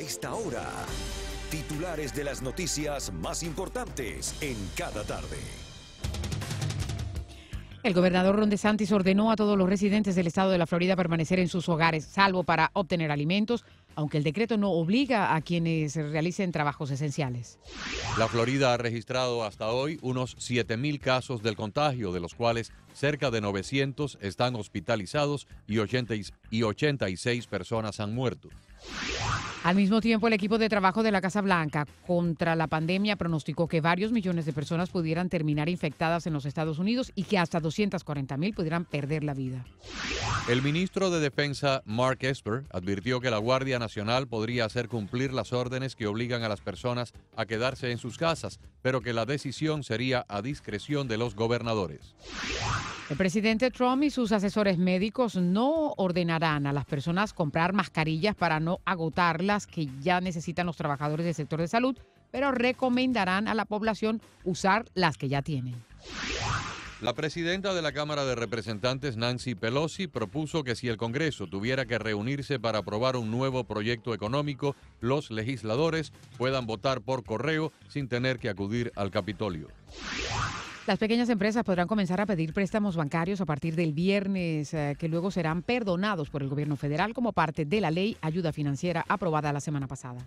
a esta hora. Titulares de las noticias más importantes en cada tarde. El gobernador Ron SANTIS ordenó a todos los residentes del estado de la Florida permanecer en sus hogares, salvo para obtener alimentos, aunque el decreto no obliga a quienes realicen trabajos esenciales. La Florida ha registrado hasta hoy unos 7.000 casos del contagio, de los cuales cerca de 900 están hospitalizados y 86 personas han muerto. Al mismo tiempo, el equipo de trabajo de la Casa Blanca contra la pandemia pronosticó que varios millones de personas pudieran terminar infectadas en los Estados Unidos y que hasta 240.000 mil pudieran perder la vida. El ministro de Defensa, Mark Esper, advirtió que la Guardia Nacional podría hacer cumplir las órdenes que obligan a las personas a quedarse en sus casas, pero que la decisión sería a discreción de los gobernadores. El presidente Trump y sus asesores médicos no ordenarán a las personas comprar mascarillas para no agotar las que ya necesitan los trabajadores del sector de salud, pero recomendarán a la población usar las que ya tienen. La presidenta de la Cámara de Representantes, Nancy Pelosi, propuso que si el Congreso tuviera que reunirse para aprobar un nuevo proyecto económico, los legisladores puedan votar por correo sin tener que acudir al Capitolio. Las pequeñas empresas podrán comenzar a pedir préstamos bancarios a partir del viernes, eh, que luego serán perdonados por el gobierno federal como parte de la ley ayuda financiera aprobada la semana pasada.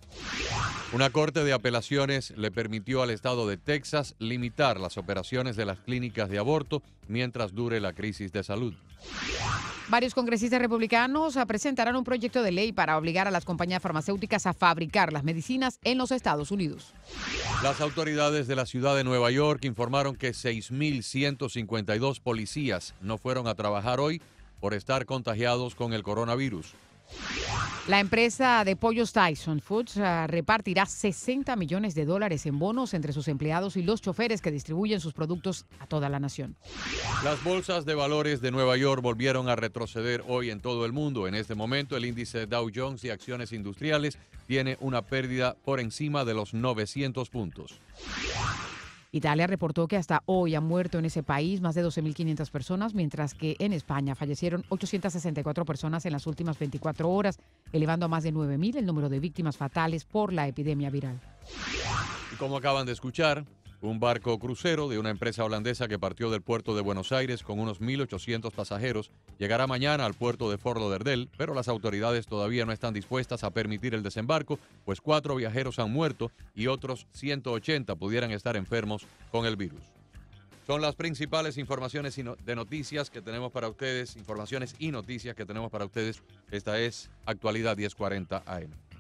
Una corte de apelaciones le permitió al estado de Texas limitar las operaciones de las clínicas de aborto mientras dure la crisis de salud. Varios congresistas republicanos ah, presentarán un proyecto de ley para obligar a las compañías farmacéuticas a fabricar las medicinas en los Estados Unidos. Las autoridades de la ciudad de Nueva York informaron que 6.152 policías no fueron a trabajar hoy por estar contagiados con el coronavirus. La empresa de pollos Tyson Foods ah, repartirá 60 millones de dólares en bonos entre sus empleados y los choferes que distribuyen sus productos a toda la nación. Las bolsas de valores de Nueva York volvieron a retroceder hoy en todo el mundo. En este momento el índice Dow Jones y acciones industriales tiene una pérdida por encima de los 900 puntos. Italia reportó que hasta hoy han muerto en ese país más de 12.500 personas, mientras que en España fallecieron 864 personas en las últimas 24 horas, elevando a más de 9.000 el número de víctimas fatales por la epidemia viral. Y como acaban de escuchar, un barco crucero de una empresa holandesa que partió del puerto de Buenos Aires con unos 1.800 pasajeros llegará mañana al puerto de Fort Lauderdale, pero las autoridades todavía no están dispuestas a permitir el desembarco, pues cuatro viajeros han muerto y otros 180 pudieran estar enfermos con el virus. Son las principales informaciones de noticias que tenemos para ustedes, informaciones y noticias que tenemos para ustedes. Esta es Actualidad 1040 AM.